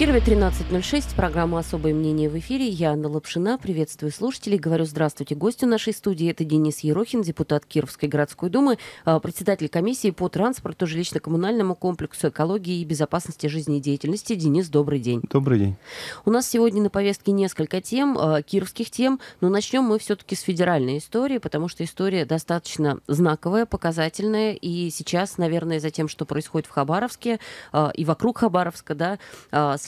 Кирове 13.06, программа «Особое мнение» в эфире. Я, Анна Лапшина, приветствую слушателей. Говорю здравствуйте гостю нашей студии. Это Денис Ерохин, депутат Кировской городской думы, а, председатель комиссии по транспорту, жилищно-коммунальному комплексу, экологии и безопасности жизнедеятельности. Денис, добрый день. Добрый день. У нас сегодня на повестке несколько тем, а, кировских тем, но начнем мы все-таки с федеральной истории, потому что история достаточно знаковая, показательная, и сейчас, наверное, за тем, что происходит в Хабаровске а, и вокруг Хабаровска, да,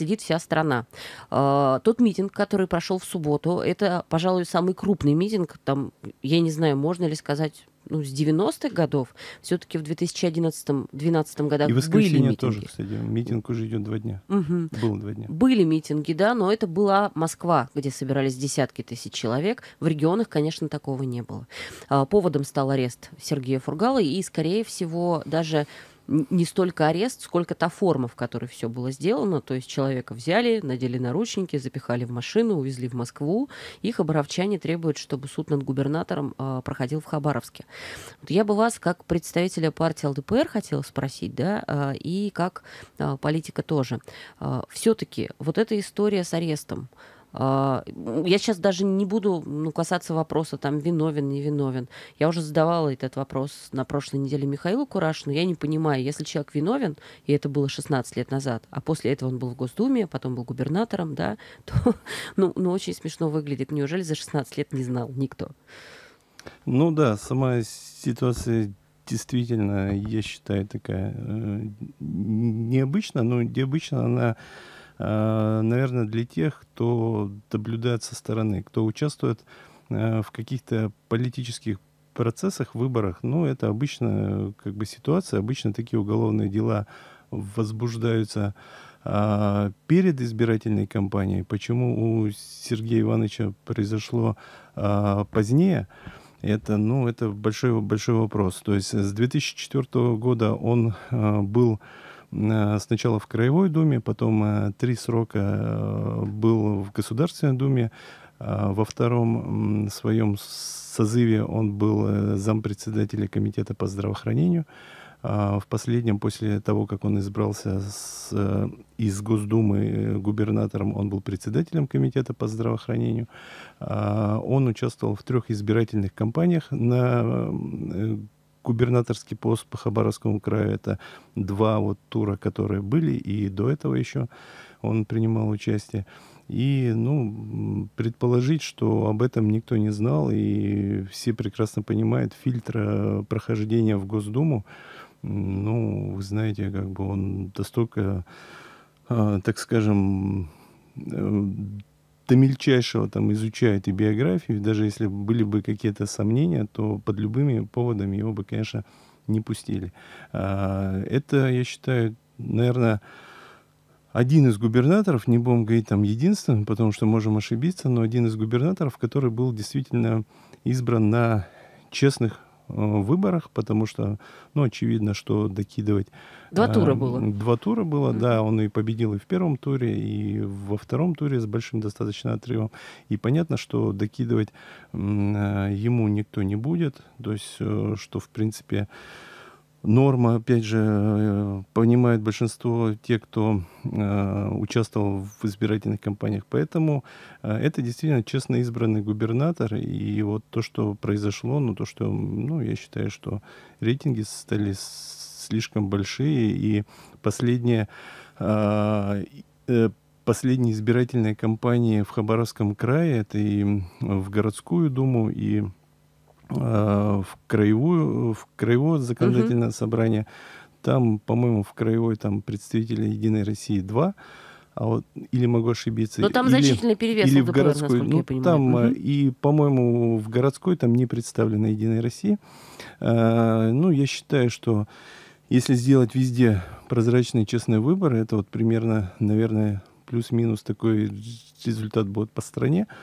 следит вся страна. Э, тот митинг, который прошел в субботу, это, пожалуй, самый крупный митинг. Там, я не знаю, можно ли сказать ну, с 90-х годов, все-таки в 2011-2012 годах И были митинги. тоже, кстати, митинг уже идет два дня. Угу. Было два дня. Были митинги, да, но это была Москва, где собирались десятки тысяч человек. В регионах, конечно, такого не было. А, поводом стал арест Сергея Фургала, и, скорее всего, даже не столько арест, сколько та форма, в которой все было сделано. То есть человека взяли, надели наручники, запихали в машину, увезли в Москву. И хабаровчане требуют, чтобы суд над губернатором э, проходил в Хабаровске. Вот я бы вас, как представителя партии ЛДПР, хотела спросить, да, э, и как э, политика тоже. Э, Все-таки вот эта история с арестом, а, я сейчас даже не буду ну, касаться вопроса, там, виновен, не виновен. Я уже задавала этот вопрос на прошлой неделе Михаилу Курашину. Я не понимаю, если человек виновен, и это было 16 лет назад, а после этого он был в Госдуме, потом был губернатором, да, то, ну, ну очень смешно выглядит. Неужели за 16 лет не знал никто? Ну да, сама ситуация действительно, я считаю, такая э, необычная, но ну, необычно она Э, наверное, для тех, кто наблюдает со стороны, кто участвует э, в каких-то политических процессах, выборах, ну, это обычно как бы ситуация, обычно такие уголовные дела возбуждаются а, перед избирательной кампанией. Почему у Сергея Ивановича произошло а, позднее? Это, ну, это большой, большой вопрос. То есть с 2004 года он э, был Э, сначала в Краевой Думе, потом э, три срока э, был в Государственной Думе. Во втором своем созыве он был зампредседателя Комитета по здравоохранению. В последнем, после того, как он избрался с, из Госдумы губернатором, он был председателем Комитета по здравоохранению. Он участвовал в трех избирательных кампаниях на губернаторский пост по Хабаровскому краю. Это два вот тура, которые были, и до этого еще он принимал участие. И, ну, предположить, что об этом никто не знал, и все прекрасно понимают фильтра э, прохождения в Госдуму, ну, вы знаете, как бы он настолько, э, так скажем, э, до мельчайшего там изучают и биографию, даже если были бы какие-то сомнения, то под любыми поводами его бы, конечно, не пустили. А, это, я считаю, наверное, один из губернаторов, не будем говорить там единственным, потому что можем ошибиться, но один из губернаторов, который был действительно избран на честных Э, выборах, потому что, ну, очевидно, что докидывать... Два тура э, было. Два тура было, mm-hmm. да. Он и победил и в первом туре, и во втором туре с большим достаточно отрывом. И понятно, что докидывать э, ему никто не будет. То есть, что, в принципе, Норма, опять же, э, понимает большинство тех, кто э, участвовал в избирательных кампаниях. Поэтому э, это действительно честно избранный губернатор. И вот то, что произошло, ну, то, что, ну, я считаю, что рейтинги стали слишком большие. И последняя последние избирательные кампании в Хабаровском крае, это и в городскую думу, и Э, в краевую, в краевое законодательное угу. собрание. Там, по-моему, в краевой там представители Единой России 2, а вот, или могу ошибиться. Но там или, значительный перевес или в ЛДПР, городской, ну, я Там, угу. И, по-моему, в городской там не представлена Единой России А, ну, я считаю, что если сделать везде прозрачные честные выборы, это вот примерно, наверное, плюс-минус такой результат будет по стране. Uh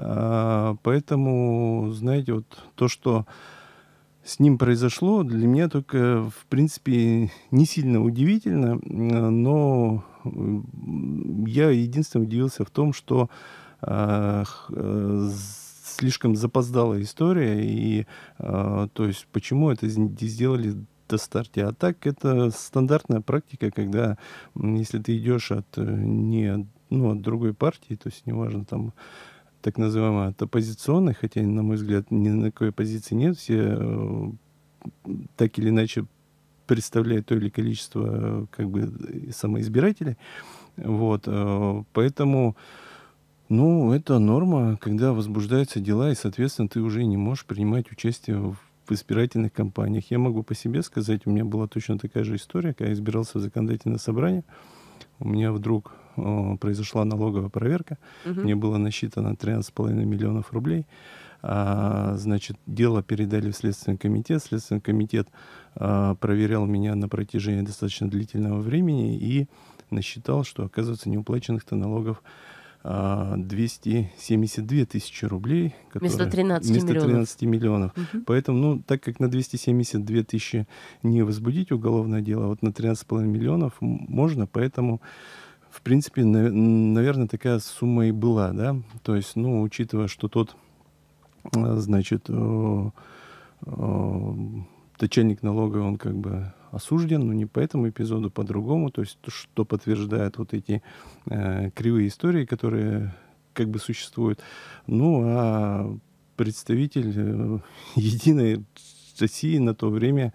а, поэтому, знаете, вот то, что с ним произошло, для меня только, в принципе, не сильно удивительно, но я единственное удивился в том, что а, слишком запоздала история, и а, то есть почему это сделали до старта. А так это стандартная практика, когда если ты идешь от э, не ну, от другой партии, то есть неважно там так называемые от оппозиционных, хотя, на мой взгляд, ни на какой позиции нет, все э, так или иначе представляют то или количество э, как бы самоизбирателей. Вот, э, поэтому ну, это норма, когда возбуждаются дела, и, соответственно, ты уже не можешь принимать участие в в избирательных кампаниях. Я могу по себе сказать, у меня была точно такая же история, когда я избирался в законодательное собрание. У меня вдруг произошла налоговая проверка. Угу. Мне было насчитано 13,5 миллионов рублей. А, значит, дело передали в Следственный комитет. Следственный комитет а, проверял меня на протяжении достаточно длительного времени и насчитал, что, оказывается, неуплаченных-то налогов 272 а, тысячи рублей. Которые, вместо 13 вместо миллионов. 13 миллионов. Угу. Поэтому, ну, так как на 272 тысячи не возбудить уголовное дело, а вот на 13,5 миллионов можно, поэтому в принципе, наверное, такая сумма и была, да. То есть, ну, учитывая, что тот, э, значит, э, э налога, он как бы осужден, но не по этому эпизоду, по-другому. То есть, что подтверждает вот эти э, кривые истории, которые как бы существуют. Ну, а представитель э, Единой России на то время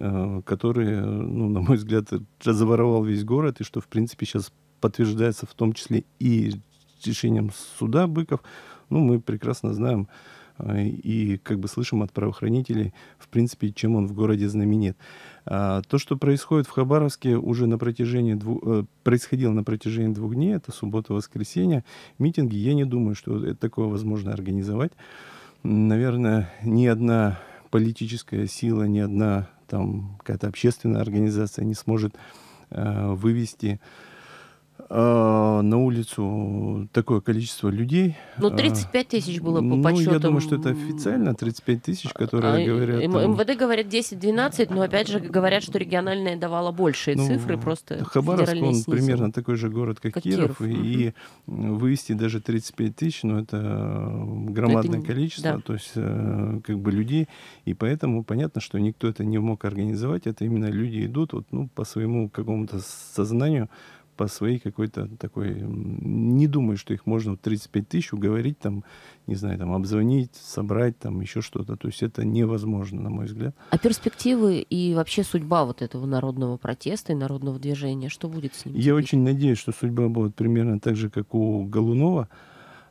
Э, который, ну, на мой взгляд, разворовал весь город, и что, в принципе, сейчас подтверждается в том числе и решением суда Быков. Ну, мы прекрасно знаем э, и как бы слышим от правоохранителей, в принципе, чем он в городе знаменит. А, то, что происходит в Хабаровске уже на протяжении двух, э, происходило на протяжении двух дней, это суббота-воскресенье, митинги, я не думаю, что это такое возможно организовать. Наверное, ни одна политическая сила, ни одна там какая-то общественная организация не сможет э, вывести а, на улицу такое количество людей. Ну, 35 а, тысяч было по ну, подсчетам. Ну, я думаю, что это официально 35 тысяч, а, которые а, говорят... М- там... МВД говорят 10-12, но опять же говорят, что региональное давало большие ну, цифры, просто Хабаровск, он снизил. примерно такой же город, как, как Киров, Киров, и угу. вывести даже 35 тысяч, ну, это громадное это, количество, да. то есть э, как бы людей, и поэтому понятно, что никто это не мог организовать, это именно люди идут вот, ну, по своему какому-то сознанию, по своей какой-то такой... Не думаю, что их можно в 35 тысяч уговорить, там, не знаю, там, обзвонить, собрать, там, еще что-то. То есть это невозможно, на мой взгляд. А перспективы и вообще судьба вот этого народного протеста и народного движения, что будет с ним? Я очень надеюсь, что судьба будет примерно так же, как у Голунова,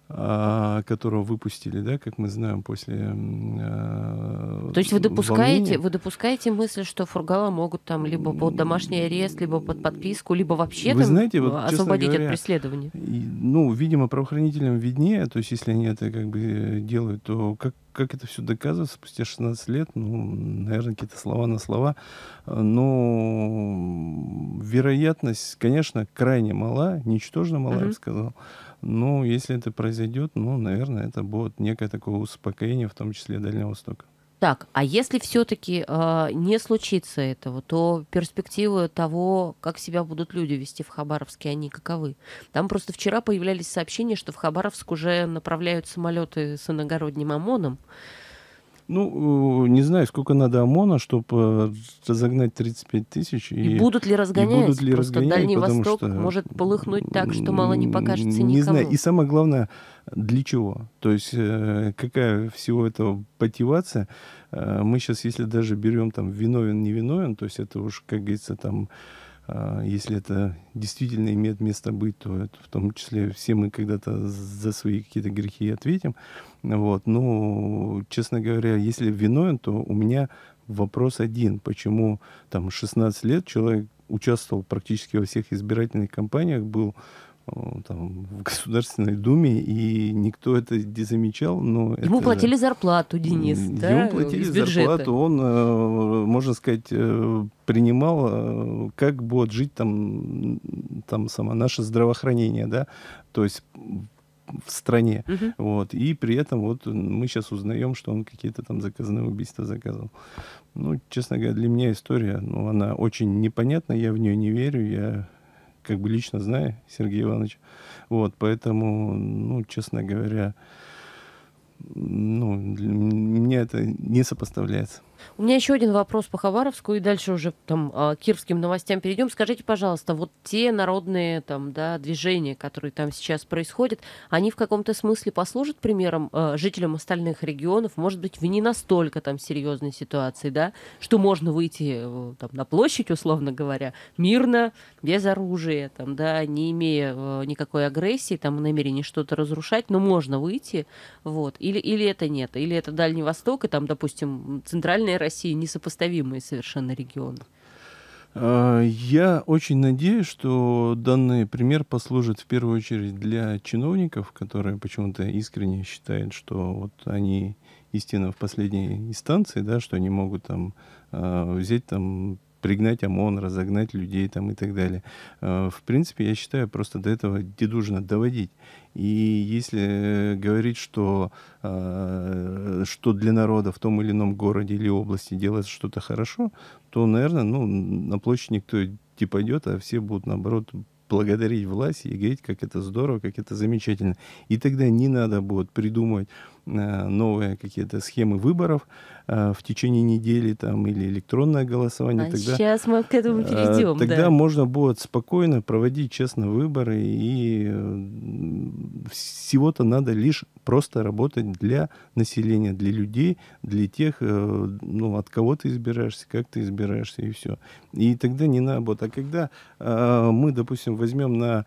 а, которого выпустили, да, как мы знаем, после а, То есть вы допускаете, волнения. вы допускаете мысль, что Фургала могут там либо под домашний арест, либо под подписку, либо вообще вы там знаете, вот, а, освободить говоря, от преследования? Ну, видимо, правоохранителям виднее, то есть если они это как бы э, делают, то как, как это все доказывается спустя 16 лет, ну, наверное, какие-то слова на слова, но вероятность, конечно, крайне мала, ничтожно мала, угу. я бы сказал. Ну, если это произойдет, ну, наверное, это будет некое такое успокоение, в том числе Дальнего Востока. Так, а если все-таки э, а, не случится этого, то перспективы того, как себя будут люди вести в Хабаровске, они каковы? Там просто вчера появлялись сообщения, что в Хабаровск уже направляют самолеты с иногородним ОМОНом. Ну, не знаю, сколько надо ОМОНа, чтобы разогнать э, 35 тысяч. И, и будут ли разгонять? И будут ли Просто разгонять, Дальний Восток что, может полыхнуть так, что мало не покажется никому. Не знаю. И самое главное, для чего? То есть э, какая всего этого мотивация? Э, мы сейчас, если даже берем там виновен, невиновен, то есть это уж, как говорится, там а, если это действительно имеет место быть, то это в том числе все мы когда-то за свои какие-то грехи ответим. Вот. Но, ну, честно говоря, если виновен, то у меня вопрос один. Почему там 16 лет человек участвовал практически во всех избирательных кампаниях, был Э, там, в Государственной Думе, и никто это не замечал. Но ему это... платили зарплату, Денис, ему да? Ему платили Из зарплату, он, э, можно сказать, э, принимал, как будет жить там, там само наше здравоохранение, да, то есть в стране. Угу. Вот. И при этом вот мы сейчас узнаем, что он какие-то там заказные убийства заказывал. Ну, честно говоря, для меня история, ну, она очень непонятна, я в нее не верю, я как бы лично знаю Сергея Ивановича. Вот, поэтому, ну, честно говоря, ну, мне это не сопоставляется. У меня еще один вопрос по Хабаровску, и дальше уже там а, к кировским новостям перейдем. Скажите, пожалуйста, вот те народные там, да, движения, которые там сейчас происходят, они в каком-то смысле послужат примером э, жителям остальных регионов, может быть, в не настолько там серьезной ситуации, да, что можно выйти э, там, на площадь, условно говоря, мирно, без оружия, там, да, не имея э, никакой агрессии, там, намерения что-то разрушать, но можно выйти, вот, или, или это нет, или это Дальний Восток, и там, допустим, центральная для России несопоставимые совершенно регионы. А, я очень надеюсь, что данный пример послужит в первую очередь для чиновников, которые почему-то искренне считают, что вот они истинно в последней инстанции, да, что они могут там а, взять там пригнать ОМОН, разогнать людей там и так далее. Э, в принципе, я считаю, просто до этого дедужно доводить. И если э, говорить, что, э, что для народа в том или ином городе или области делается что-то хорошо, то, наверное, ну, на площадь никто не пойдет, а все будут, наоборот, благодарить власть и говорить, как это здорово, как это замечательно. И тогда не надо будет придумывать Э, новые какие-то схемы выборов э, в течение недели там, или электронное голосование. А тогда, сейчас мы к этому э, перейдем. Тогда да. можно будет спокойно проводить честно выборы, и всего-то надо лишь просто работать для населения, для людей, для тех, ну, от кого ты избираешься, как ты избираешься, и все. И тогда не наоборот А когда мы, допустим, возьмем на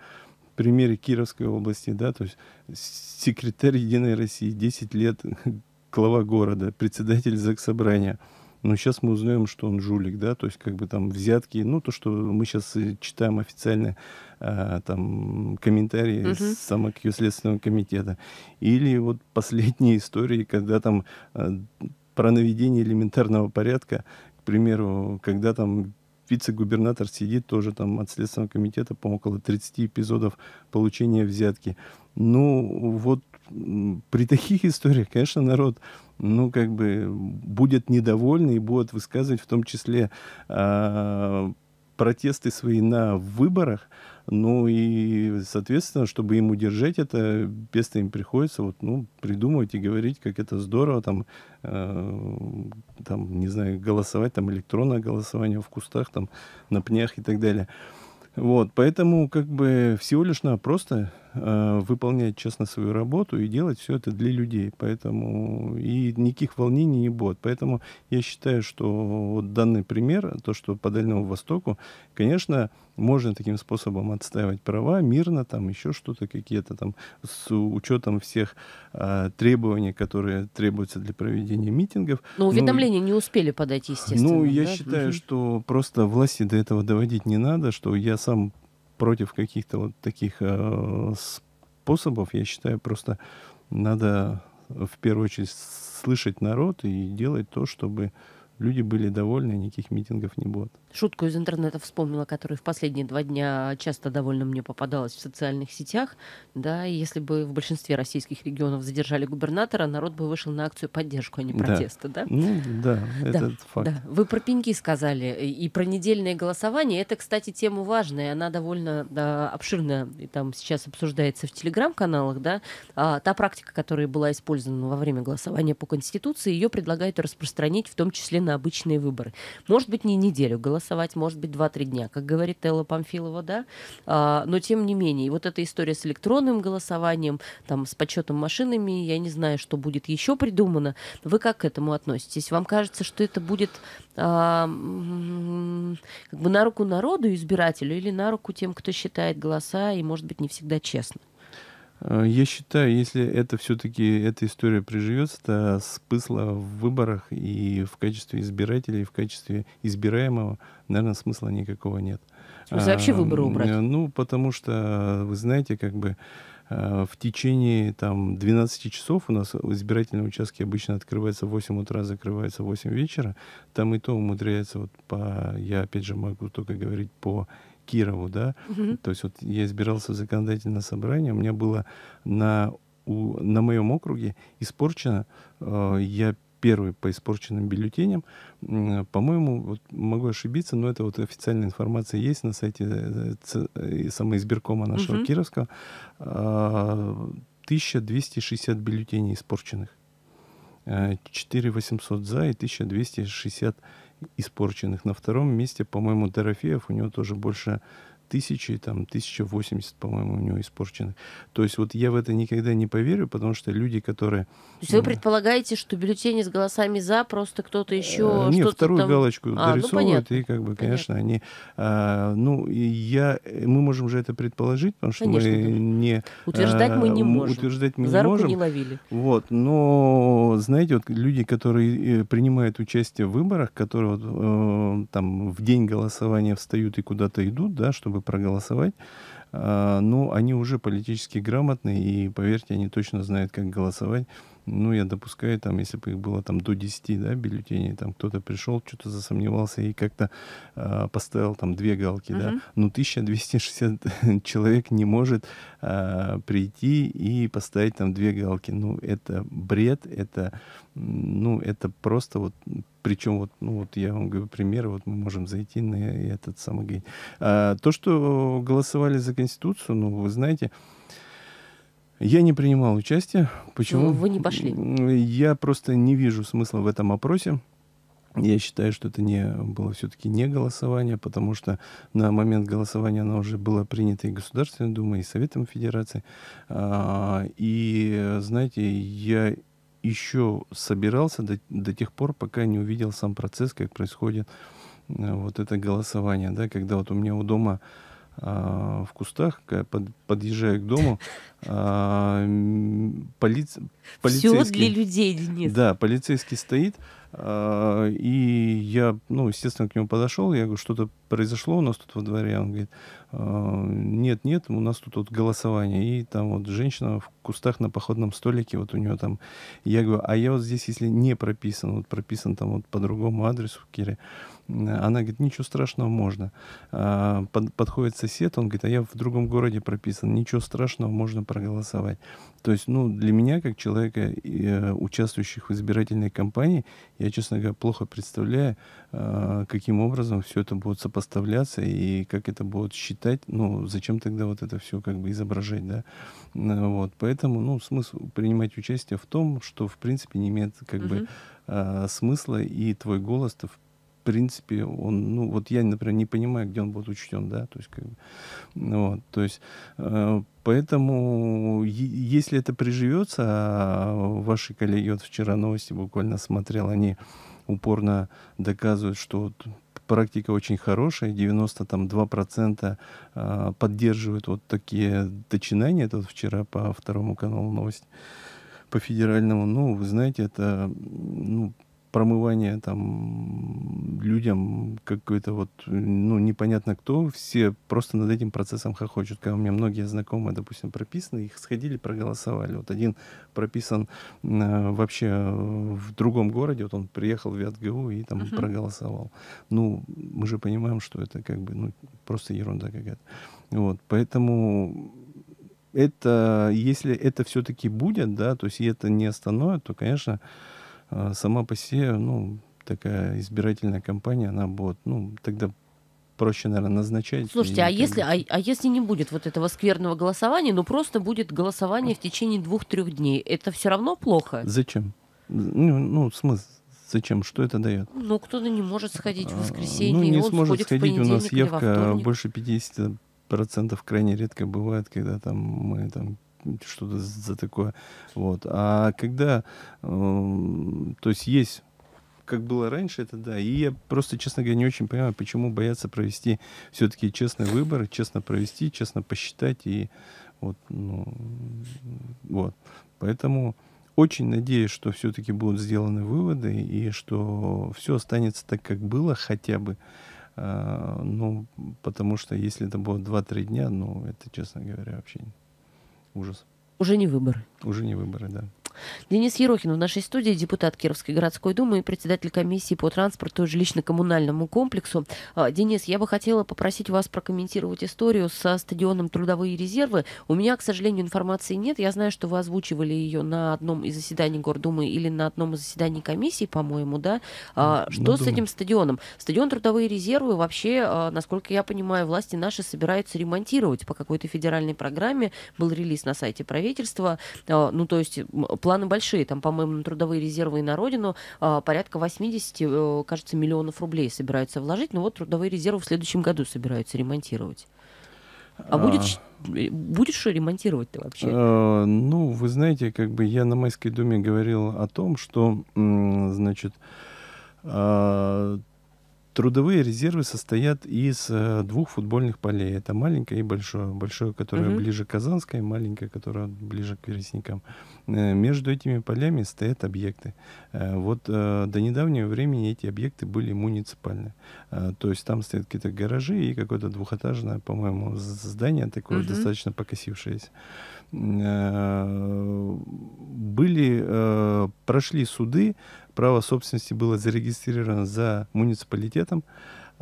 примере Кировской области, да, то есть секретарь Единой России, 10 лет глава города, председатель заксобрания. Но ну, сейчас мы узнаем, что он жулик, да, то есть как бы там взятки, ну то, что мы сейчас э, читаем официально а, там комментарии угу. Uh-huh. самого Следственного комитета. Или вот последние истории, когда там а, про наведение элементарного порядка, к примеру, когда там вице-губернатор сидит тоже там от Следственного комитета, по около 30 эпизодов получения взятки. Ну, вот при таких историях, конечно, народ ну, как бы будет недовольны и будет высказывать в том числе э, протесты свои на выборах, ну и, соответственно, чтобы им удержать это, песто им приходится вот, ну, придумывать и говорить, как это здорово, там, э, там, не знаю, голосовать, там, электронное голосование в кустах, там, на пнях и так далее. Вот, поэтому как бы всего лишь на просто Э, выполнять честно свою работу и делать все это для людей. Поэтому и никаких волнений не будет. Поэтому я считаю, что вот данный пример, то, что по Дальнему Востоку, конечно, можно таким способом отстаивать права мирно, там еще что-то какие-то там с учетом всех э, требований, которые требуются для проведения митингов. Но ну уведомления ну, не успели подать, ну, естественно. Ну, я да? считаю, угу. что просто власти до этого доводить не надо, что я сам против каких-то вот таких э, способов, я считаю, просто надо э, в первую очередь слышать народ и делать то, чтобы люди были довольны, никаких митингов не будет шутку из интернета вспомнила, которая в последние два дня часто довольно мне попадалась в социальных сетях. Да, и если бы в большинстве российских регионов задержали губернатора, народ бы вышел на акцию поддержку, а не протеста, да? да? Ну да, да это факт. Да. Вы про пеньки сказали э, и про недельное голосование. Это, кстати, тема важная, она довольно да, обширная, и там сейчас обсуждается в телеграм-каналах, да. А, та практика, которая была использована во время голосования по Конституции, ее предлагают распространить в том числе на обычные выборы. Может быть, не неделю голосования голосовать, может быть, 2-3 дня, как говорит Элла Памфилова, да. А, но тем не менее, вот эта история с электронным голосованием, там, с подсчетом машинами, я не знаю, что будет еще придумано. Вы как к этому относитесь? Вам кажется, что это будет а, как бы на руку народу, избирателю, или на руку тем, кто считает голоса и, может быть, не всегда честно? Э, я считаю, если это все-таки эта история приживется, то смысла в выборах и в качестве избирателей, и в качестве избираемого, наверное, смысла никакого нет. Вообще выборы убрать? Э, ну, потому что, вы знаете, как бы э, в течение там, 12 часов у нас избирательные участки обычно открываются в 8 утра, закрываются в 8 вечера. Там и то умудряется, вот по, я опять же могу только говорить по Кирову, да, угу. то есть вот я избирался в законодательное собрание, у меня было на, у, на моем округе испорчено, э, я первый по испорченным бюллетеням. По-моему, вот могу ошибиться, но это вот официальная информация есть на сайте э, э, самоизбиркома нашего угу. Кировского. 1260 э, бюллетеней испорченных. 4800 за и 1260 испорченных. На втором месте, по-моему, Дорофеев, у него тоже больше тысячи, там, 1080, по-моему, у него испорчены. То есть вот я в это никогда не поверю, потому что люди, которые... То есть вы предполагаете, что бюллетени с голосами «за» просто кто-то э, еще... Нет, вторую там... галочку а, ну, дорисовывают, ну, и как бы, конечно, понятно. они... А, ну, я... Э, мы можем же это предположить, потому что конечно, мы да. не... Утверждать а, мы не можем. Утверждать мы За не руку не ловили. Вот, но, знаете, вот люди, которые э, принимают участие в выборах, которые вот, э, там в день голосования встают и куда-то идут, да, чтобы чтобы проголосовать, а, но они уже политически грамотны, и, поверьте, они точно знают, как голосовать ну, я допускаю, там, если бы их было там до 10 да, бюллетеней, там кто-то пришел, что-то засомневался и как-то э, поставил там две галки, uh-huh. да, но 1260 человек не может э, прийти и поставить там две галки. Ну, это бред, это, ну, это просто вот причем вот, ну вот я вам говорю пример, вот мы можем зайти на этот самый гей. А, то, что голосовали за Конституцию, ну вы знаете, я не принимал участия. Почему? Вы не пошли. Я просто не вижу смысла в этом опросе. Я считаю, что это не было все-таки не голосование, потому что на момент голосования оно уже было принято и Государственной Думой, и Советом Федерации. А, и, знаете, я еще собирался до, до тех пор, пока не увидел сам процесс, как происходит э, вот это голосование, да, когда вот у меня у дома а, в кустах, под, подъезжая к дому, а, поли, полицейский... Все для людей, Денис. Да, полицейский стоит, а, и я, ну, естественно, к нему подошел, я говорю, что-то произошло у нас тут во дворе, он говорит, нет, нет, у нас тут вот голосование, и там вот женщина в кустах на походном столике, вот у нее там, я говорю, а я вот здесь, если не прописан, вот прописан там вот по другому адресу в Кире, она говорит, ничего страшного, можно. А, под Подходит сосед, он говорит, а я в другом городе прописан, ничего страшного, можно проголосовать. То есть, ну, для меня, как человека, э, участвующих в избирательной кампании, я, честно говоря, плохо представляю, а, каким образом все это будет сопоставляться и как это будет считать. Ну, зачем тогда вот это все как бы изображать, да? Вот, поэтому, ну, смысл принимать участие в том, что, в принципе, не имеет как угу. бы а, смысла, и твой голос-то, в в принципе, он, ну, вот я, например, не понимаю, где он будет учтен, да, то есть, как, вот, то есть, э, поэтому, если это приживется, а ваши коллеги, вот вчера новости буквально смотрел, они упорно доказывают, что вот практика очень хорошая, 92% э, а, поддерживают вот такие начинания, это вот вчера по второму каналу новости, по федеральному, ну, вы знаете, это, ну, промывание там людям какой-то вот, ну, непонятно кто, все просто над этим процессом хохочут. Когда у меня многие знакомые, допустим, прописаны, их сходили, проголосовали. Вот один прописан э, вообще э, в другом городе, вот он приехал в ВятГУ и там uh-huh. проголосовал. Ну, мы же понимаем, что это как бы, ну, просто ерунда какая-то. Вот, поэтому это, если это все-таки будет, да, то есть и это не остановит, то, конечно, а, сама по себе, ну, такая избирательная кампания, она будет, ну, тогда проще, наверное, назначать. Слушайте, а если, а, а если не будет вот этого скверного голосования, но ну, просто будет голосование в течение двух-трех дней, это все равно плохо? Зачем? Ну, ну смысл. Зачем? Что это дает? Ну, кто-то не может сходить в а, воскресенье. Ну, не он сможет сходить. У нас явка больше 50% крайне редко бывает, когда там мы там что-то за такое. Вот. А когда, э, то есть есть как было раньше, это да. И я просто, честно говоря, не очень понимаю, почему боятся провести все-таки честный выбор, честно провести, честно посчитать. И вот, ну, вот. Поэтому очень надеюсь, что все-таки будут сделаны выводы и что все останется так, как было хотя бы. А, ну, потому что если это будет 2-3 дня, ну, это, честно говоря, вообще Ужас. Уже не выборы. Уже не выборы, да. Денис Ерохин в нашей студии, депутат Кировской городской думы и председатель комиссии по транспорту и жилищно-коммунальному комплексу. А, Денис, я бы хотела попросить вас прокомментировать историю со стадионом «Трудовые резервы». У меня, к сожалению, информации нет. Я знаю, что вы озвучивали ее на одном из заседаний Гордумы или на одном из заседаний комиссии, по-моему, да? А, ну, ну что ну, с этим стадионом? Стадион «Трудовые резервы» вообще, а, насколько я понимаю, власти наши собираются ремонтировать по какой-то федеральной программе. Был релиз на сайте правительства. Ну, то есть план планы большие. Там, по-моему, трудовые резервы и на родину а, порядка 80, э, кажется, миллионов рублей собираются вложить. Но ну вот трудовые резервы в следующем году собираются ремонтировать. А, а... будет, э, будет что ремонтировать-то вообще? А, ну, вы знаете, как бы я на Майской думе говорил о том, что, значит, а, Трудовые резервы состоят из э, двух футбольных полей. Это маленькое и большое. Большое, которое угу. ближе к Казанской, маленькое, которое ближе к Вересникам. Э, между этими полями стоят объекты. Э, вот э, до недавнего времени эти объекты были муниципальны. Э, то есть там стоят какие-то гаражи и какое-то двухэтажное, по-моему, здание такое угу. достаточно покосившееся. Э, были, э, прошли суды, право собственности было зарегистрировано за муниципалитетом.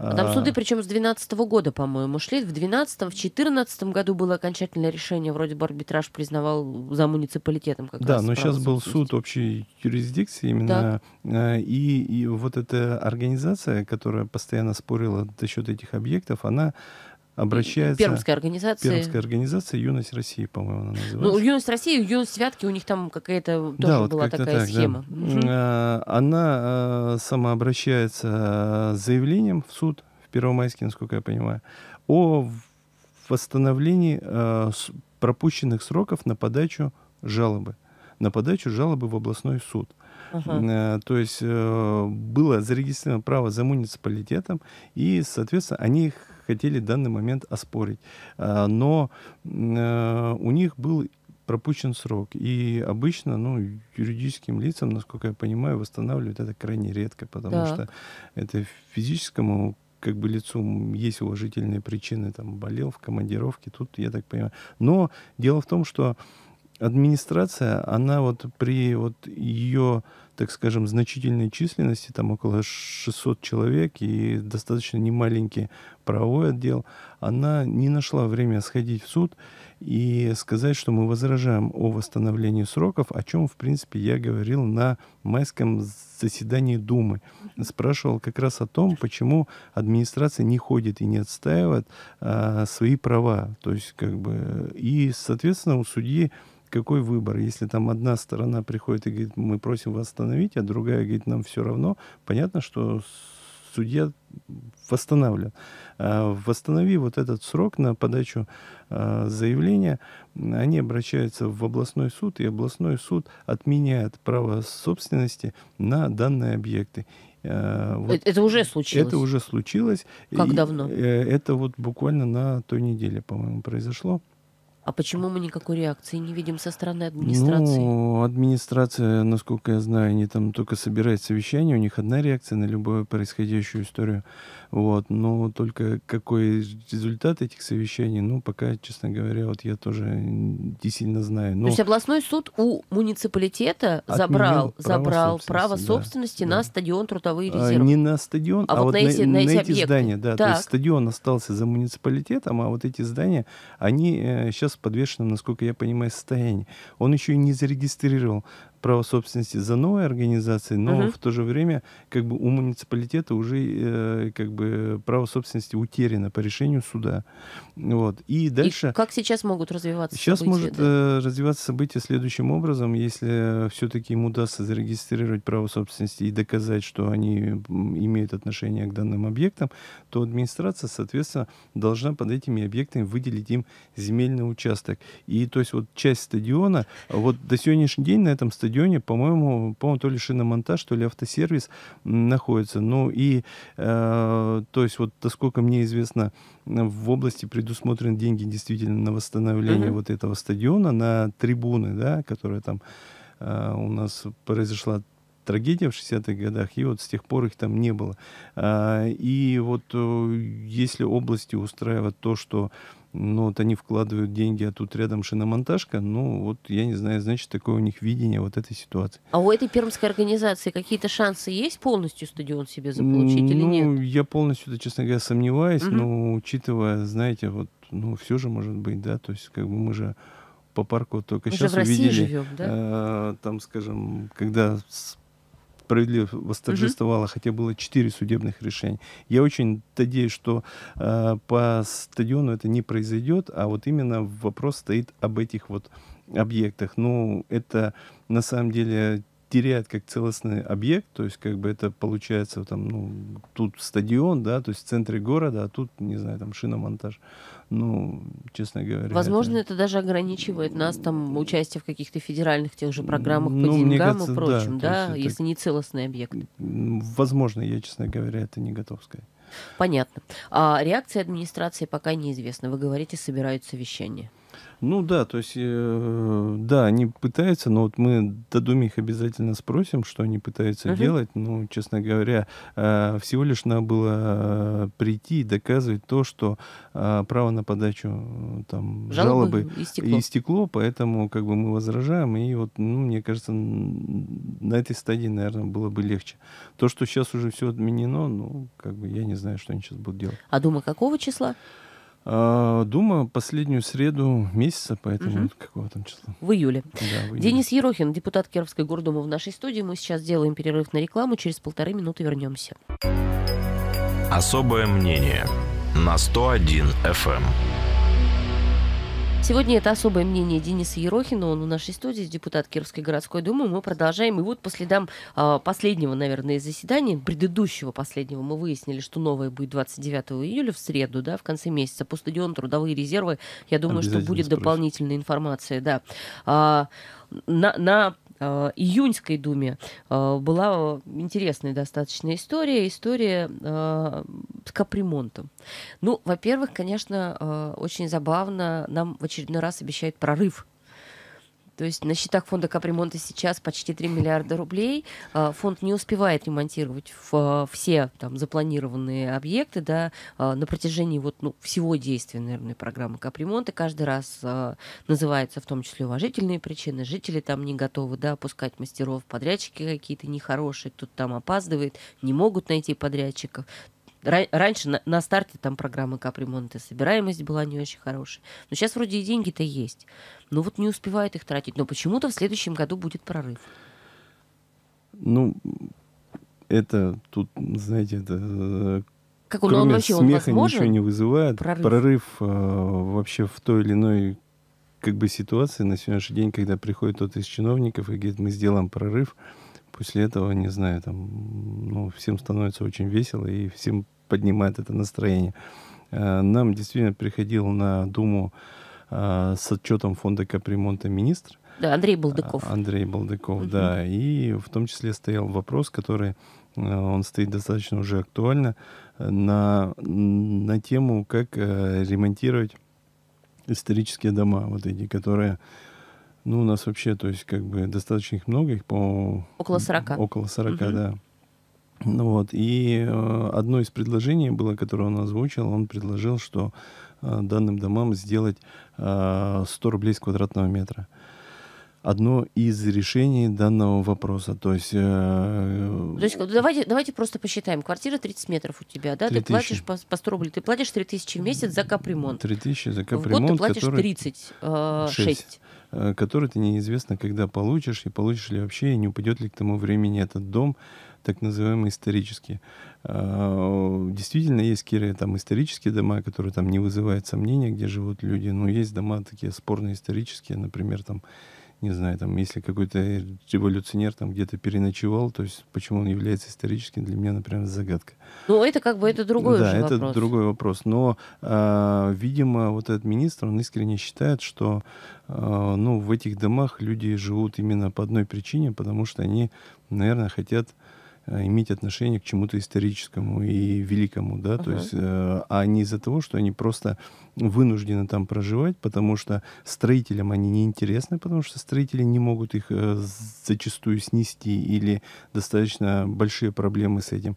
А там а, суды, причем с 2012 года, по-моему, шли. В 2012, в 2014 году было окончательное решение, вроде бы арбитраж признавал за муниципалитетом. Как да, но сейчас был суд общей юрисдикции именно. Так. Э, и, и вот эта организация, которая постоянно спорила за счет этих объектов, она обращается... Пермская организация. Пермская организация «Юность России», по-моему, она называется. Ну, «Юность России», «Юность Святки», у них там какая-то тоже да, вот была такая так, схема. Да. она а, сама обращается с заявлением в суд, в Первомайске, насколько я понимаю, о восстановлении а, пропущенных сроков на подачу жалобы. На подачу жалобы в областной суд. Угу. Ага. Э, то есть э, было зарегистрировано право за муниципалитетом, и, соответственно, они хотели в данный момент оспорить. Э, но у них был пропущен срок. И обычно, ну, юридическим лицам, насколько я понимаю, восстанавливают это крайне редко, потому так. что это физическому как бы лицу есть уважительные причины, там, болел в командировке, тут, я так понимаю. Но дело в том, что администрация, она вот при вот ее, так скажем, значительной численности, там около 600 человек и достаточно немаленький правовой отдел, она не нашла время сходить в суд и сказать, что мы возражаем о восстановлении сроков, о чем, в принципе, я говорил на майском заседании Думы. Спрашивал как раз о том, почему администрация не ходит и не отстаивает а, свои права. То есть, как бы, и, соответственно, у судьи какой выбор, если там одна сторона приходит и говорит, мы просим вас остановить, а другая говорит, нам все равно, понятно, что судья восстанавливает. А, восстанови вот этот срок на подачу а, заявления, они обращаются в областной суд, и областной суд отменяет право собственности на данные объекты. А, вот. Э, это уже случилось? Это уже случилось. Как и давно? Э, это вот буквально на той неделе, по-моему, произошло. А почему мы никакой реакции не видим со стороны администрации? Ну, администрация, насколько я знаю, они там только собирают совещание, у них одна реакция на любую происходящую историю. Вот, но только какой результат этих совещаний, ну, пока, честно говоря, вот я тоже не сильно знаю. Но... То есть областной суд у муниципалитета забрал, право забрал собственности, право собственности да, на да. стадион трудовые а, резервы. Не на стадион, а, а вот на, эти, на, на эти здания, да. Так. То есть стадион остался за муниципалитетом, а вот эти здания, они э, сейчас подвешены. насколько я понимаю, состояние Он еще и не зарегистрировал право собственности за новой организацией, но uh-huh. в то же время как бы у муниципалитета уже э, как бы право собственности утеряно по решению суда. Вот. И дальше... И как сейчас могут развиваться сейчас события? Сейчас может да? Э, развиваться события следующим образом. Если все-таки им удастся зарегистрировать право собственности и доказать, что они имеют отношение к данным объектам, то администрация, соответственно, должна под этими объектами выделить им земельный участок. И то есть вот часть стадиона, вот до сегодняшнего день на этом стадионе стадионе, по-моему, по-моему, то ли шиномонтаж, то ли автосервис находится. Ну и, э, то есть вот, насколько мне известно, в области предусмотрены деньги действительно на восстановление mm-hmm. вот этого стадиона, на трибуны, да, которые там э, у нас произошла трагедия в 60-х годах, и вот с тех пор их там не было. А, и вот э, если области устраивают то, что ну, вот они вкладывают деньги, а тут рядом шиномонтажка, ну, вот, я не знаю, значит, такое у них видение вот этой ситуации. А у этой пермской организации какие-то шансы есть полностью стадион себе заполучить ну, или нет? Ну я полностью, честно говоря, сомневаюсь, угу. но учитывая, знаете, вот, ну, все же может быть, да, то есть, как бы мы же по парку только мы сейчас же в России живем, да? э, там, скажем, когда с справедливость восторжествовала, угу. хотя было четыре судебных решения. Я очень надеюсь, что э, по стадиону это не произойдет, а вот именно вопрос стоит об этих вот объектах. Ну, это на самом деле теряет как целостный объект, то есть как бы это получается там, ну, тут стадион, да, то есть в центре города, а тут, не знаю, там шиномонтаж ну, честно говоря. Возможно, это, это даже ограничивает нас там участие в каких-то федеральных тех же программах ну, по деньгам кажется, и прочим, да, да если не целостный объект. Возможно, я, честно говоря, это не готов сказать. Понятно. А реакция администрации пока неизвестна. Вы говорите, собирают совещание. Ну да, то есть, э, да, они пытаются, но вот мы дадим их обязательно спросим, что они пытаются uh-huh. делать. Ну, честно говоря, э, всего лишь надо было э, прийти и доказывать то, что э, право на подачу э, там, жалобы, жалобы истекло. истекло, поэтому как бы мы возражаем. И вот, ну, мне кажется, на этой стадии, наверное, было бы легче. То, что сейчас уже все отменено, ну, как бы я не знаю, что они сейчас будут делать. А дума какого числа? А, Дума последнюю среду месяца, поэтому угу. какого там числа? В июле. Да, в июле. Денис Ерохин, депутат Кировской гордумы в нашей студии. Мы сейчас делаем перерыв на рекламу. Через полторы минуты вернемся. Особое мнение на 101 FM. Сегодня это особое мнение Дениса Ерохина. Он у нашей студии, депутат Кировской городской думы. Мы продолжаем. И вот по следам а, последнего, наверное, заседания, предыдущего последнего, мы выяснили, что новое будет 29 июля в среду, да, в конце месяца. По стадиону трудовые резервы, я думаю, что будет спрошу. дополнительная информация. Да. А, на, на Э, июньской думе э, была э, интересная достаточно история. История с капремонтом. Ну, во-первых, конечно, очень забавно нам в очередной раз обещают прорыв то есть на счетах фонда капремонта сейчас почти 3 миллиарда рублей. А, фонд не успевает ремонтировать а, все там, запланированные объекты да, а, на протяжении вот, ну, всего действия, наверное, программы капремонта. Каждый раз называется в том числе уважительные причины. Жители там не готовы да, опускать мастеров, подрядчики какие-то нехорошие, кто-то там опаздывает, не могут найти подрядчиков. Раньше на, на старте там программы капремонта собираемость была не очень хорошая. Но сейчас вроде и деньги-то есть. Но вот не успевают их тратить. Но почему-то в следующем году будет прорыв. Ну, это тут, знаете, это э, как он, кроме он вообще, смеха он ничего не вызывает. Прорыв, Прорыв э, вообще в той или иной как бы ситуации на сегодняшний день, когда приходит тот из чиновников и говорит, мы сделаем прорыв, после этого, не знаю, там, ну, всем становится очень весело и всем поднимает это настроение. Э, нам действительно приходил на Думу э, с отчетом фонда капремонта министр. Да, Андрей Балдыков. Э, Андрей Балдыков, угу. да. И в том числе стоял вопрос, который он стоит достаточно уже актуально, на, на тему, как ремонтировать исторические дома, вот эти, которые ну, у нас вообще, то есть, как бы, достаточно их много, их, по-моему... Около 40. Около 40, угу. да. Ну вот. И э, одно из предложений было, которое он озвучил, он предложил, что э, данным домам сделать 100 э, рублей с квадратного метра. Одно из решений данного вопроса. То есть, э... То есть давайте, давайте просто посчитаем. Квартира 30 метров у тебя, да? 3000. Ты платишь по, по 100 рублей. Ты платишь 3000 в месяц за капремонт. 3000 за капремонт. В год ты платишь который... 36. 6 который ты неизвестно когда получишь, и получишь ли вообще, и не упадет ли к тому времени этот дом, так называемые исторические. А, действительно, есть Киры, там исторические дома, которые там не вызывают сомнения, где живут люди, но есть дома такие спорные исторические, например, там не знаю, там, если какой-то революционер там где-то переночевал, то есть почему он является историческим, для меня, например, загадка. Ну, это как бы это другой да, это вопрос. другой вопрос. Но, э, видимо, вот этот министр, он искренне считает, что э, ну, в этих домах люди живут именно по одной причине, потому что они, наверное, хотят Э, иметь отношение к чему-то историческому и великому, да, uh-huh. то есть, э, а не из-за того, что они просто вынуждены там проживать, потому что строителям они не интересны, потому что строители не могут их э, зачастую снести или достаточно большие проблемы с этим.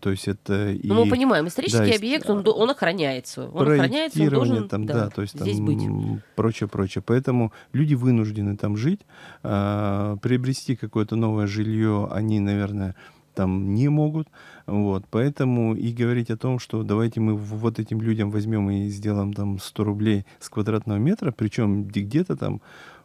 То есть это и, ну, мы понимаем, исторический да, объект, а он, он охраняется, он охраняется, он должен там, да, да, то есть здесь быть. прочее, прочее. Поэтому люди вынуждены там жить, э, приобрести какое-то новое жилье, они, наверное, там не могут. Вот, поэтому и говорить о том, что давайте мы вот этим людям возьмем и сделаем там 100 рублей с квадратного метра, причем где-то там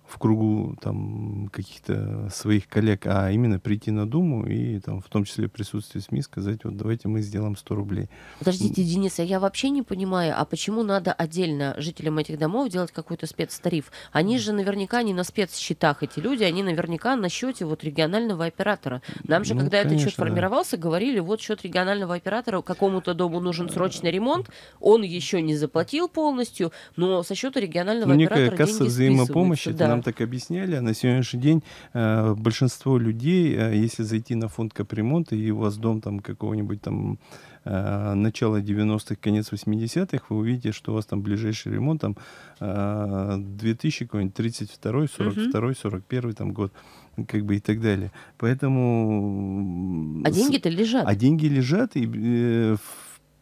в кругу там каких-то своих коллег, а именно прийти на Думу и там в том числе в присутствии СМИ сказать, вот давайте мы сделаем 100 рублей. Подождите, Денис, а я вообще не понимаю, а почему надо отдельно жителям этих домов делать какой-то спецтариф? Они же наверняка не на спецсчетах эти люди, они наверняка на счете вот регионального оператора. Нам же, ну, когда конечно, этот счет да. формировался, говорили, вот счет регионального оператора, какому-то дому нужен срочный ремонт, он еще не заплатил полностью, но со счета регионального ну, оператора некая касса деньги взаимопомощи, да нам так объясняли. А на сегодняшний день э, большинство людей, э, если зайти на фонд капремонта, и у вас дом там какого-нибудь там э, начала 90-х, конец 80-х, вы увидите, что у вас там ближайший ремонт там э, 2000 какой-нибудь, 32 42 угу. 41 там год как бы и так далее. Поэтому... А деньги-то лежат. А деньги лежат, и в, э,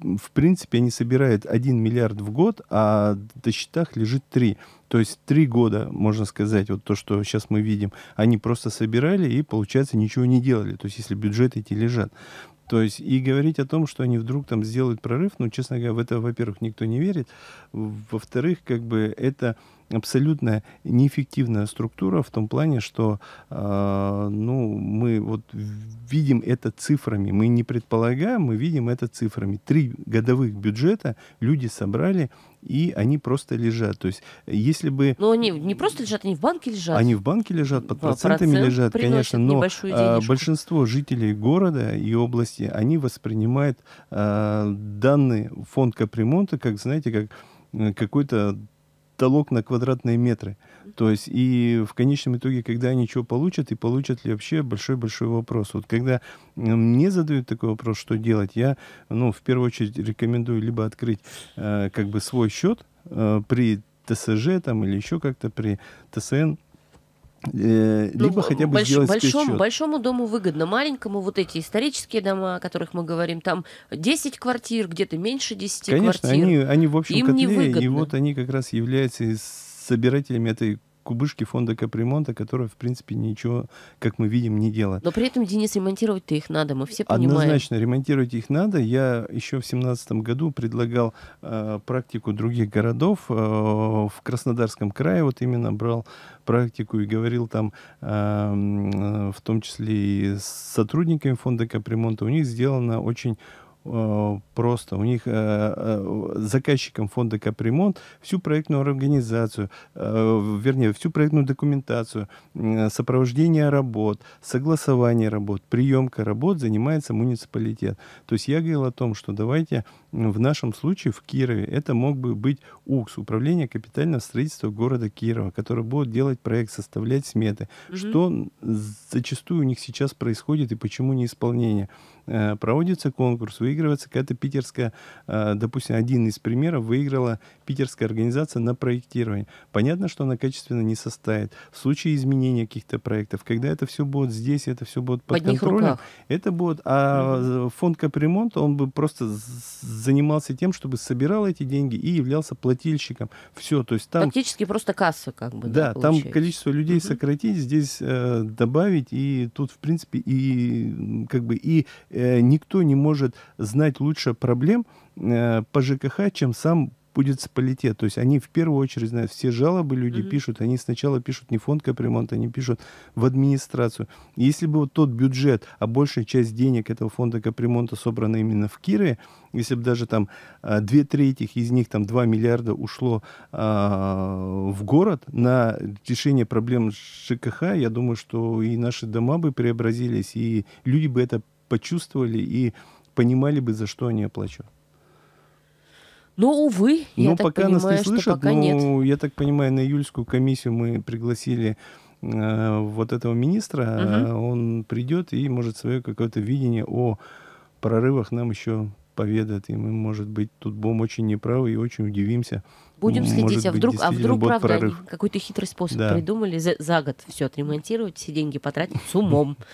в принципе они собирают 1 миллиард в год, а на счетах лежит 3. То есть три года, можно сказать, вот то, что сейчас мы видим, они просто собирали и, получается, ничего не делали. То есть если бюджеты эти лежат. То есть и говорить о том, что они вдруг там сделают прорыв, ну, честно говоря, в это, во-первых, никто не верит. Во-вторых, как бы это абсолютно неэффективная структура в том плане, что э, ну, мы вот видим это цифрами. Мы не предполагаем, мы видим это цифрами. Три годовых бюджета люди собрали и они просто лежат. То есть, если бы... Но они не просто лежат, они в банке лежат. Они в банке лежат, под процентами Процент лежат, конечно, но э, большинство жителей города и области, они воспринимают э, данный фонд капремонта, как, знаете, как э, какой-то потолок на квадратные метры. То есть и в конечном итоге, когда они что получат, и получат ли вообще большой-большой вопрос. Вот когда мне задают такой вопрос, что делать, я, ну, в первую очередь рекомендую либо открыть э, как бы свой счет э, при ТСЖ там или еще как-то при ТСН, Э, ну, либо ну, хотя бы больш, сделать большому, большому дому выгодно, маленькому вот эти исторические дома, о которых мы говорим, там 10 квартир, где-то меньше 10 Конечно, квартир. Конечно, они, они в общем Им котле, и вот они как раз являются собирателями этой кубышки фонда капремонта, которые в принципе, ничего, как мы видим, не делают. Но при этом, Денис, ремонтировать-то их надо, мы все понимаем. Однозначно, ремонтировать их надо. Я еще в 2017 году предлагал э, практику других городов. Э, в Краснодарском крае вот именно брал практику и говорил там, э, э в том числе и с сотрудниками фонда капремонта, у них сделано очень Э, просто. У них э, э, заказчиком фонда капремонт всю проектную организацию, вернее, всю проектную документацию, сопровождение работ, согласование работ, приемка работ занимается муниципалитет. То есть я говорил о том, что давайте в нашем случае в Кирове это мог бы быть УКС, Управление капитального строительства города Кирова, который будет делать проект, составлять сметы. Угу. Что зачастую у них сейчас происходит и почему не исполнение. Э, проводится конкурс, выигрывается какая-то питерская, э, допустим, один из примеров выиграла питерская организация на проектирование. Понятно, что она качественно не составит. В случае изменения каких-то проектов, когда это все будет здесь, это все будет под, под контролем, это будет, а фонд капремонта, он бы просто занимался тем, чтобы собирал эти деньги и являлся плательщиком. Все, то есть там... Фактически просто касса как бы. Да, да там количество людей угу. сократить, здесь э, добавить, и тут, в принципе, и как бы и Э, никто не может знать лучше проблем э, по ЖКХ, чем сам муниципалитет. То есть они в первую очередь знают, все жалобы люди mm-hmm. пишут, они сначала пишут не фонд капремонта, они пишут в администрацию. если бы вот тот бюджет, а большая часть денег этого фонда капремонта собрана именно в Кирове, если бы даже там э, две трети из них, там 2 миллиарда ушло а, в город на решение проблем ЖКХ, я думаю, что и наши дома бы преобразились, и люди бы это почувствовали и понимали бы, за что они оплачивают. Но, ну, увы, я но ну, так пока понимаю, нас не слышат, пока но, нет. Я так понимаю, на июльскую комиссию мы пригласили э, вот этого министра. Угу. Он придет и, может, свое какое-то видение о прорывах нам еще поведает. И мы, может быть, тут будем очень неправы и очень удивимся. Будем следить, может а вдруг, а вдруг правда, прорыв. они какой-то хитрый способ да. придумали за, за год все отремонтировать, все деньги потратить с умом.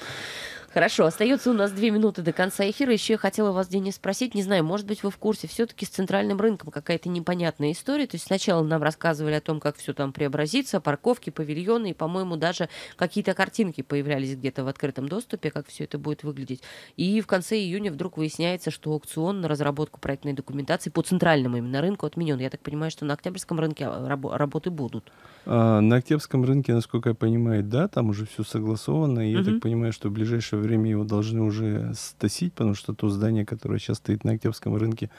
Хорошо, остается у нас две минуты до конца эфира. Еще я хотела вас, Денис, спросить. Не знаю, может быть, вы в курсе, все-таки с центральным рынком какая-то непонятная история. То есть сначала нам рассказывали о том, как все там преобразится, парковки, павильоны, и, по-моему, даже какие-то картинки появлялись где-то в открытом доступе, как все это будет выглядеть. И в конце июня вдруг выясняется, что аукцион на разработку проектной документации по центральному именно рынку отменен. Я так понимаю, что на октябрьском рынке а, раб- работы будут. А, на Актебском рынке, насколько я понимаю, да, там уже все согласовано. И угу. я так понимаю, что в ближайшее время его должны уже стасить, потому что то здание, которое сейчас стоит на Актебском рынке,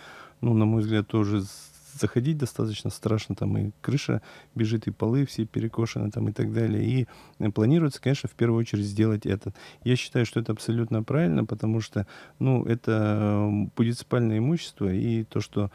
ну, на мой взгляд, тоже заходить достаточно страшно, там и крыша бежит, и полы все перекошены, там и так далее. И э, планируется, конечно, в первую очередь сделать это. Я считаю, что это абсолютно правильно, потому что, ну, это муниципальное имущество, и то, что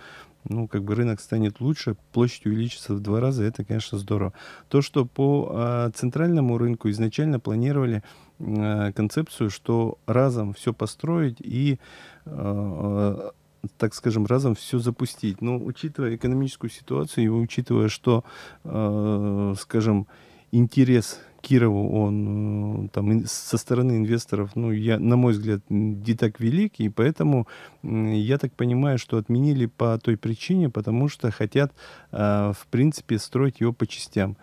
ну, как бы рынок станет лучше, площадь увеличится в два раза, это, конечно, здорово. То, что по э, центральному рынку изначально планировали э, концепцию, что разом все построить и, э, э, так скажем, разом все запустить. Но учитывая экономическую ситуацию и учитывая, что, э, скажем, интерес Кирову, он э, там со стороны инвесторов, ну, я, на мой взгляд, не так велик, и поэтому я так понимаю, что отменили по той причине, потому что хотят, э, в принципе, строить его по частям.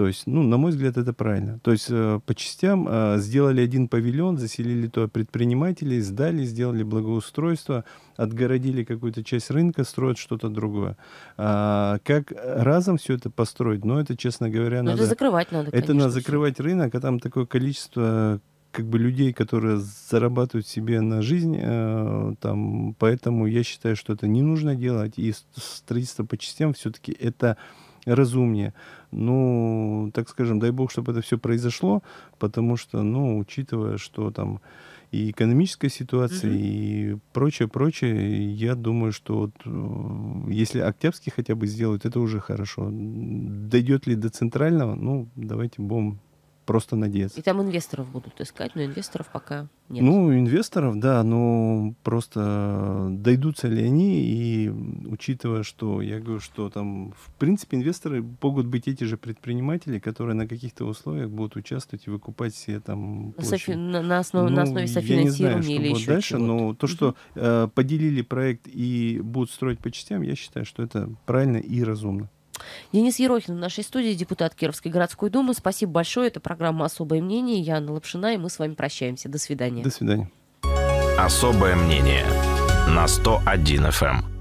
То есть, ну, на мой взгляд, это правильно. То есть э, по частям э, сделали один павильон, заселили то предпринимателей, сдали, сделали благоустройство, отгородили какую-то часть рынка, строят что-то другое. А, как разом все это построить? Но ну, это, честно говоря, Но ну, надо... Это закрывать надо, конечно, Это надо закрывать все. рынок, а там такое количество как бы людей, которые зарабатывают себе на жизнь, э, там, поэтому я считаю, что это не нужно делать, и строительство по частям все-таки это разумнее. Ну, так скажем, дай бог, чтобы это все произошло, потому что, ну, учитывая, что там и экономическая ситуация, угу. и прочее, прочее, я думаю, что вот, э, если Октябрьский хотя бы сделают, это уже хорошо. Дойдет ли до центрального, ну, давайте будем просто надеяться. И там инвесторов будут искать, но инвесторов пока нет. Ну, инвесторов, да, но просто дойдутся ли они, и учитывая, что я говорю, что там, в принципе, инвесторы могут быть эти же предприниматели, которые на каких-то условиях будут участвовать и выкупать все там площади. На, на, основ, ну, на основе софинансирования я не знаю, что или еще дальше, чего-то. но то, что э, поделили проект и будут строить по частям, я считаю, что это правильно и разумно. Денис Ерохин в нашей студии, депутат Кировской городской думы. Спасибо большое. Это программа «Особое мнение». Я Анна Лапшина, и мы с вами прощаемся. До свидания. До свидания. «Особое мнение» на 101 FM.